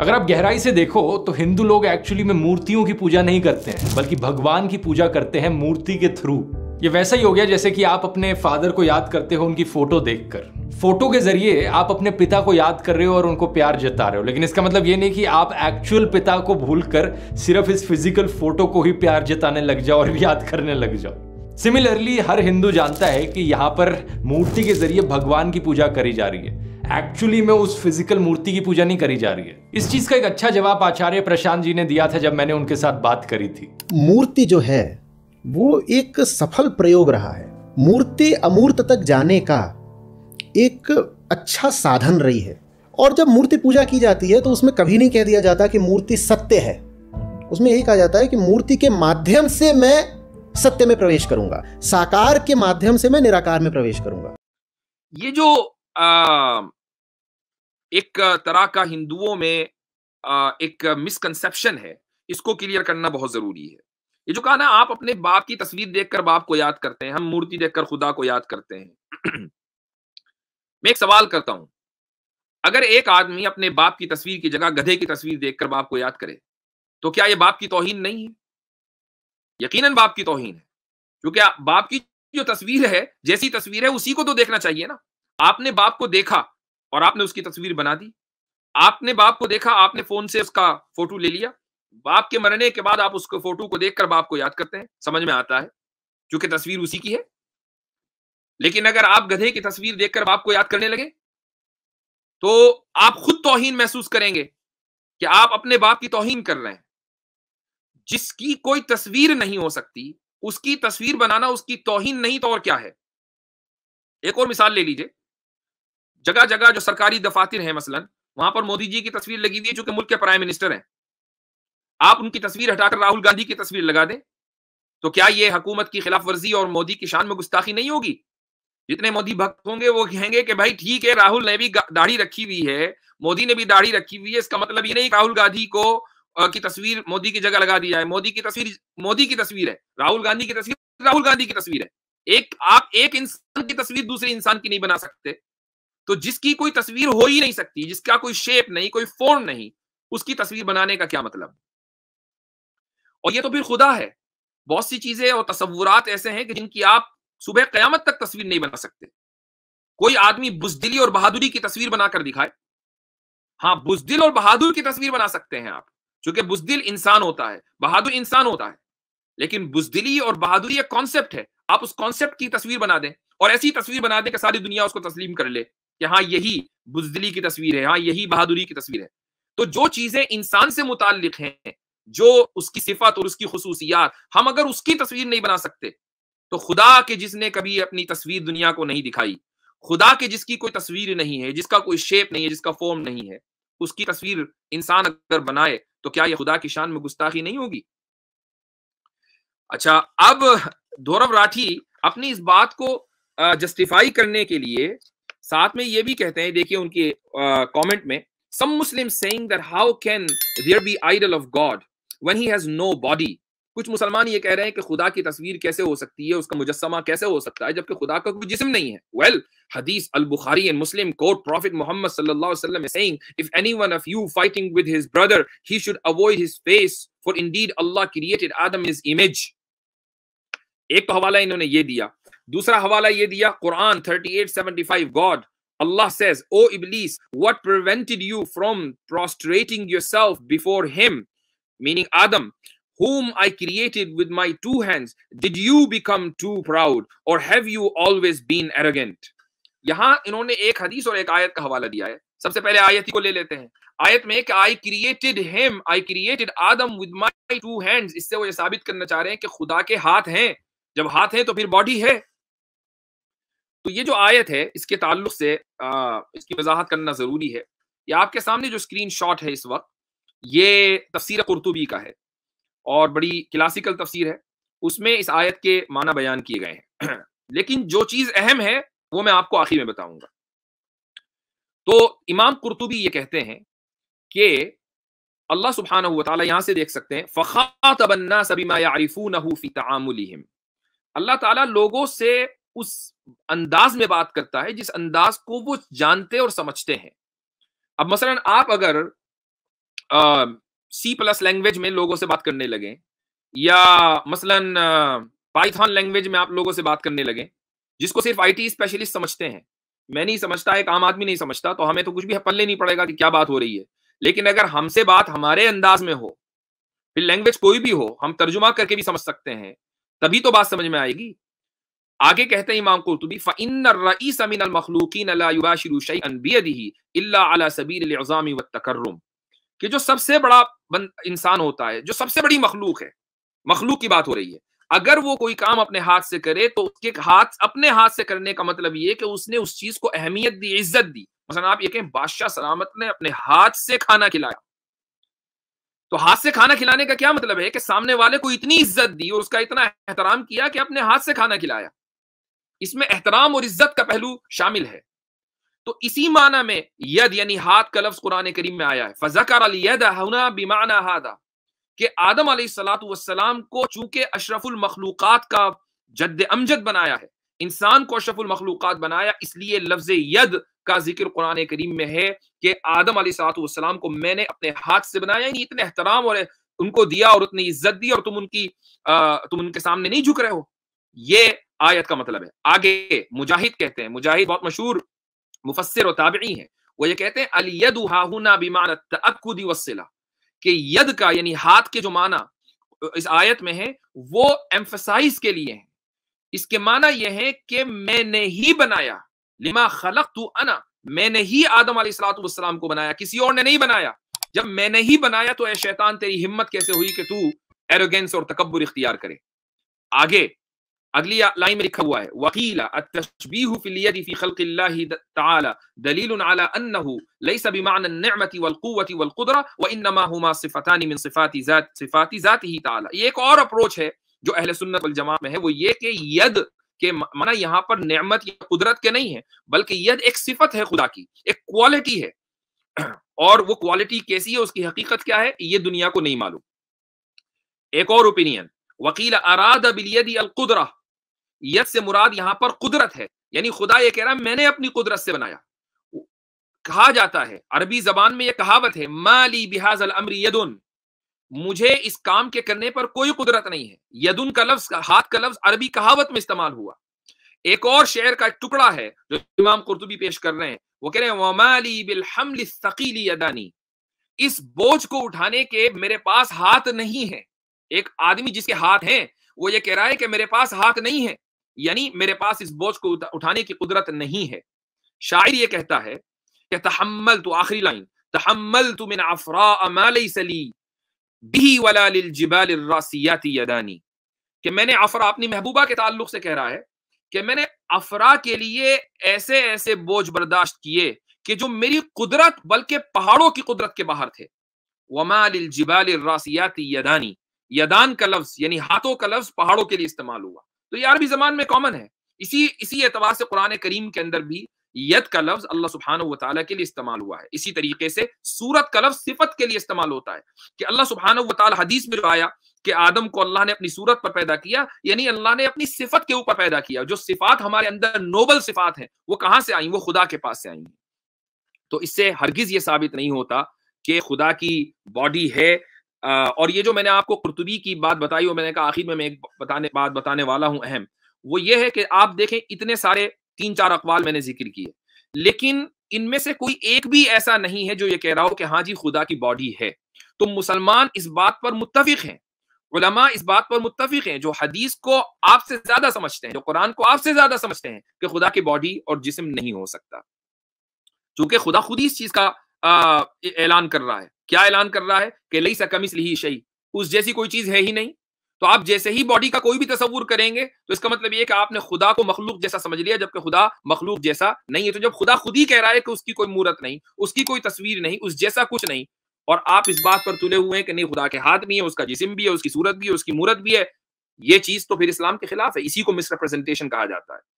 अगर आप गहराई से देखो तो हिंदू लोग एक्चुअली में मूर्तियों की पूजा नहीं करते हैं बल्कि भगवान की पूजा करते हैं मूर्ति के थ्रू ये वैसा ही हो गया जैसे कि आप अपने फादर को याद करते हो उनकी फोटो देखकर फोटो के जरिए आप अपने पिता को याद कर रहे हो और उनको प्यार जता रहे हो लेकिन इसका मतलब ये नहीं कि आप एक्चुअल पिता को भूलकर सिर्फ इस फिजिकल फोटो को ही प्यार जताने लग जाओ और याद करने लग जाओ सिमिलरली हर हिंदू जानता है कि यहाँ पर मूर्ति के जरिए भगवान की पूजा करी जा रही है एक्चुअली में उस फिजिकल मूर्ति की पूजा नहीं करी जा रही है इस चीज का एक अच्छा जवाब आचार्य प्रशांत जी ने दिया था जब मैंने उनके साथ बात करी थी मूर्ति जो है वो एक सफल प्रयोग रहा है मूर्ति अमूर्त तक जाने का एक अच्छा साधन रही है और जब मूर्ति पूजा की जाती है तो उसमें कभी नहीं कह दिया जाता कि मूर्ति सत्य है उसमें यही कहा जाता है कि मूर्ति के माध्यम से मैं सत्य में प्रवेश करूंगा साकार के माध्यम से मैं निराकार में प्रवेश करूंगा ये जो आ, एक तरह का हिंदुओं में एक मिसकंसेप्शन है इसको क्लियर करना बहुत जरूरी है ये जो कहा ना आप अपने बाप की तस्वीर देखकर बाप को याद करते हैं हम मूर्ति देखकर खुदा को याद करते हैं मैं एक सवाल करता हूं अगर एक आदमी अपने बाप की तस्वीर की जगह गधे की तस्वीर देखकर बाप को याद करे तो क्या यह बाप की तोहीन नहीं है यकीनन बाप की तोहीन है क्योंकि बाप की जो तस्वीर है जैसी तस्वीर है उसी को तो देखना चाहिए ना आपने बाप को देखा और आपने उसकी तस्वीर बना दी आपने बाप को देखा आपने फोन से उसका फोटो ले लिया बाप के मरने के बाद आप उसको फोटो को देखकर बाप को याद करते हैं समझ में आता है क्योंकि तस्वीर उसी की है लेकिन अगर आप गधे की तस्वीर देखकर बाप को याद करने लगे तो आप खुद तोहिन महसूस करेंगे कि आप अपने बाप की तोहिन कर रहे हैं जिसकी कोई तस्वीर नहीं हो सकती उसकी तस्वीर बनाना उसकी तोहिन नहीं तो और क्या है एक और मिसाल ले लीजिए जगह जगह जो सरकारी दफातर है मसलन वहां पर मोदी जी की तस्वीर लगी हुई है चूंकि मुल्क के प्राइम मिनिस्टर हैं आप उनकी तस्वीर हटाकर राहुल गांधी की तस्वीर लगा दें तो क्या ये हकूमत की खिलाफ वर्जी और मोदी की शान में गुस्ताखी नहीं होगी जितने मोदी भक्त होंगे वो कहेंगे कि भाई ठीक है राहुल ने भी दाढ़ी रखी हुई है मोदी ने भी दाढ़ी रखी हुई है इसका मतलब ये नहीं राहुल गांधी को की तस्वीर मोदी की जगह लगा दी जाए मोदी की तस्वीर मोदी की तस्वीर है राहुल गांधी की तस्वीर राहुल गांधी की तस्वीर है एक आप एक इंसान की तस्वीर दूसरे इंसान की नहीं बना सकते तो जिसकी कोई तस्वीर हो ही नहीं सकती जिसका कोई शेप नहीं कोई फॉर्म नहीं उसकी तस्वीर बनाने का क्या मतलब और ये तो फिर खुदा है बहुत सी चीजें और तस्वुरात ऐसे हैं कि जिनकी आप सुबह कयामत तक तस्वीर नहीं बना सकते कोई आदमी बुजदिली और बहादुरी की तस्वीर बनाकर दिखाए हाँ बुजदिल और बहादुर की तस्वीर बना सकते हैं आप क्योंकि बुजदिल इंसान होता है बहादुर इंसान होता है लेकिन बुजदिली और बहादुरी एक कॉन्सेप्ट है आप उस कॉन्सेप्ट की तस्वीर बना दें और ऐसी तस्वीर बना दें कि सारी दुनिया उसको तस्लीम कर ले कि हाँ यही बुजदली की तस्वीर है हाँ यही बहादुरी की तस्वीर है तो जो चीजें इंसान से मुतल हैं जो उसकी सिफत और उसकी खसूसियात हम अगर उसकी तस्वीर नहीं बना सकते तो खुदा के जिसने कभी अपनी तस्वीर दुनिया को नहीं दिखाई खुदा के जिसकी कोई तस्वीर नहीं है जिसका कोई शेप नहीं है जिसका फॉर्म नहीं है उसकी तस्वीर इंसान अगर बनाए तो क्या यह खुदा की शान में गुस्ताखी नहीं होगी अच्छा अब धौरव राठी अपनी इस बात को जस्टिफाई करने के लिए साथ में ये भी कहते हैं देखिए उनके कमेंट में some Muslim saying that how can there be idol of God when he has no body कुछ मुसलमान ये कह रहे हैं कि खुदा की तस्वीर कैसे हो सकती है उसका मुजस्मा कैसे हो सकता है जबकि खुदा का कोई जिस्म नहीं है well hadith al Bukhari and Muslim quote prophet Muhammad सल्लल्लाहु अलैहि वसल्लम is saying if anyone of you fighting with his brother he should avoid his face for indeed Allah created Adam in his image एक तो हवाला इन्होंने ये दिया दूसरा हवाला ये दिया Quran 3875 God Allah says, O Iblis, what prevented you from prostrating yourself before him, meaning Adam, whom I created with my two hands? Did you become too proud or have you always been arrogant? यहां इन्होंने एक हदीस और एक आयत का हवाला दिया है सबसे पहले आयत को ले लेते हैं आयत में कि I created him I created Adam with my two hands इससे वो ये साबित करना चाह रहे हैं कि खुदा के हाथ हैं जब हाथ हैं तो फिर बॉडी है तो ये जो आयत है इसके ताल्लुक से आ, इसकी वजाहत करना ज़रूरी है या आपके सामने जो स्क्रीन शॉट है इस वक्त ये तफसीर कुरतुबी का है और बड़ी क्लासिकल तफसीर है उसमें इस आयत के माना बयान किए गए हैं लेकिन जो चीज़ अहम है वो मैं आपको आखिर में बताऊंगा तो इमाम कुरतुबी ये कहते हैं कि अल्लाह सुबहान यहां से देख सकते हैं फ़खा तबन्ना सभी नहूफ़ी अल्लाह तोगों से उस अंदाज में बात करता है जिस अंदाज को वो जानते और समझते हैं अब मसलन आप अगर सी प्लस लैंग्वेज में लोगों से बात करने लगे या मसलन पाइथन लैंग्वेज में आप लोगों से बात करने लगे जिसको सिर्फ आईटी स्पेशलिस्ट समझते हैं मैं नहीं समझता एक आम आदमी नहीं समझता तो हमें तो कुछ भी पल्ले नहीं पड़ेगा कि क्या बात हो रही है लेकिन अगर हमसे बात हमारे अंदाज में हो फिर लैंग्वेज कोई भी हो हम तर्जुमा करके भी समझ सकते हैं तभी तो बात समझ में आएगी आगे कहते हैं इमाम कुर्तुबी फ़इन रईस अमिन मखलूकिन व तकर्रम कि जो सबसे बड़ा इंसान होता है जो सबसे बड़ी मखलूक है मखलूक की बात हो रही है अगर वो कोई काम अपने हाथ से करे तो उसके हाथ अपने हाथ से करने का मतलब ये कि उसने उस चीज को अहमियत दी इज्जत दी मसलन आप ये कहें बादशाह सलामत ने अपने हाथ से खाना खिलाया तो हाथ से खाना खिलाने का क्या मतलब है कि सामने वाले को इतनी इज्जत दी और उसका इतना एहतराम किया कि अपने हाथ से खाना खिलाया इसमें एहतराम और इज्जत का पहलू शामिल है तो इसी माना में यद यानी हाथ का लफ्ज कुरान करीम में आया है फजकर यदना बिमाना हादा कि आदम सलाम को चूंकि अशरफुल का जद अमजद बनाया है इंसान को अशरफुल बनाया इसलिए लफ्ज यद का जिक्र कुरान करीम में है कि आदम सलाम को मैंने अपने हाथ से बनाया नहीं इतने एहतराम और उनको दिया और उतनी इज्जत दी और तुम उनकी आ, तुम उनके सामने नहीं झुक रहे हो ये आयत का मतलब है आगे मुजाहिद कहते हैं मुजाहिद बहुत मशहूर मुफसर और ताबी हैं वो ये कहते हैं अल यद हाहुना बिमान तअक्कुदी वसिला कि यद का यानी हाथ के जो माना इस आयत में है वो एम्फसाइज के लिए है इसके माना यह है कि मैंने ही बनाया लिमा खलक तू अना मैंने ही आदम सलाम को बनाया किसी और ने नहीं बनाया जब मैंने ही बनाया तो ए शैतान तेरी हिम्मत कैसे हुई कि तू एरोगेंस और तकबर इख्तियार करे आगे अगली लाइन में लिखा हुआ है वकीला तशबीह फिलियद फी खल्क ताला दलील अला अन्नहु लैस बिमान नियमति वलकुवति वलकुदरा व इन्नमा हुमा सिफतान मिन सिफाति जात सिफाति जातिही ताला ये एक और अप्रोच है जो अहले सुन्नत वल जमात में है वो ये कि यद के माना यहां पर नेमत या कुदरत के नहीं है बल्कि यद एक सिफत है खुदा की एक क्वालिटी है और वो क्वालिटी कैसी है उसकी हकीकत क्या है ये दुनिया को नहीं मालूम एक और ओपिनियन वकील अराद बिलियदी कुदरा यत से मुराद यहां पर कुदरत है यानी खुदा ये कह रहा है मैंने अपनी कुदरत से बनाया कहा जाता है अरबी जबान में यह कहावत है माली बिहाज अल अमरी यदुन मुझे इस काम के करने पर कोई कुदरत नहीं है यदुन का लफ्ज हाथ का लफ्ज अरबी कहावत में इस्तेमाल हुआ एक और शेर का एक टुकड़ा है जो इमाम कुर्तुबी पेश कर रहे हैं वो कह रहे हैं वमाली हमल सकीली अदानी इस बोझ को उठाने के मेरे पास हाथ नहीं है एक आदमी जिसके हाथ हैं वो ये कह रहा है कि मेरे पास हाथ नहीं है यानी मेरे पास इस बोझ को उठाने की कुदरत नहीं है शायर ये कहता है कि तहमल तो आखिरी लाइन तहमल तो मिन अफरा सली कि मैंने अफरा अपनी महबूबा के ताल्लुक से कह रहा है कि मैंने अफरा के लिए ऐसे ऐसे बोझ बर्दाश्त किए कि जो मेरी कुदरत बल्कि पहाड़ों की कुदरत के बाहर थे वमाल जिबाल रासियाती यदानी यदान का लफ्ज यानी हाथों का लफ्ज पहाड़ों के लिए इस्तेमाल हुआ तो ये अरबी जबान में कॉमन है इसी इसी एतवार से कुरान करीम के अंदर भी यद का लफ्ज अल्लाह सुबहान के लिए इस्तेमाल हुआ है इसी तरीके से सूरत का लफ्ज सिफत के लिए इस्तेमाल होता है कि अल्लाह सुबहान हदीस में जो आया कि आदम को अल्लाह ने अपनी सूरत पर पैदा किया यानी अल्लाह ने अपनी सिफत के ऊपर पैदा किया जो सिफात हमारे अंदर नोबल सिफात हैं वो कहाँ से आई वो खुदा के पास से आई तो इससे हरगिज ये साबित नहीं होता कि खुदा की बॉडी है और ये जो मैंने आपको कुर्तुबी की बात बताई और मैंने कहा आखिर में मैं एक बताने बात बताने वाला हूँ अहम वो ये है कि आप देखें इतने सारे तीन चार अकवाल मैंने जिक्र किए लेकिन इनमें से कोई एक भी ऐसा नहीं है जो ये कह रहा हो कि हाँ जी खुदा की बॉडी है तो मुसलमान इस बात पर मुतफिक हैं उलमा इस बात पर मुतफिक हैं जो हदीस को आपसे ज्यादा समझते हैं जो कुरान को आपसे ज्यादा समझते हैं कि खुदा की बॉडी और जिसम नहीं हो सकता चूंकि खुदा खुद ही इस चीज का ऐलान कर रहा है क्या ऐलान कर रहा है कि लई सकमिस ली शही उस जैसी कोई चीज है ही नहीं तो आप जैसे ही बॉडी का कोई भी तस्वूर करेंगे तो इसका मतलब ये कि आपने खुदा को मखलूक जैसा समझ लिया जबकि खुदा मखलूक जैसा नहीं है तो जब खुदा खुद ही कह रहा है कि उसकी कोई मूर्त नहीं उसकी कोई तस्वीर नहीं उस जैसा कुछ नहीं और आप इस बात पर तुले हुए हैं कि नहीं खुदा के हाथ भी है उसका जिसम भी है उसकी सूरत भी है उसकी मूर्त भी है ये चीज तो फिर इस्लाम के खिलाफ है इसी को मिसरेप्रेजेंटेशन कहा जाता है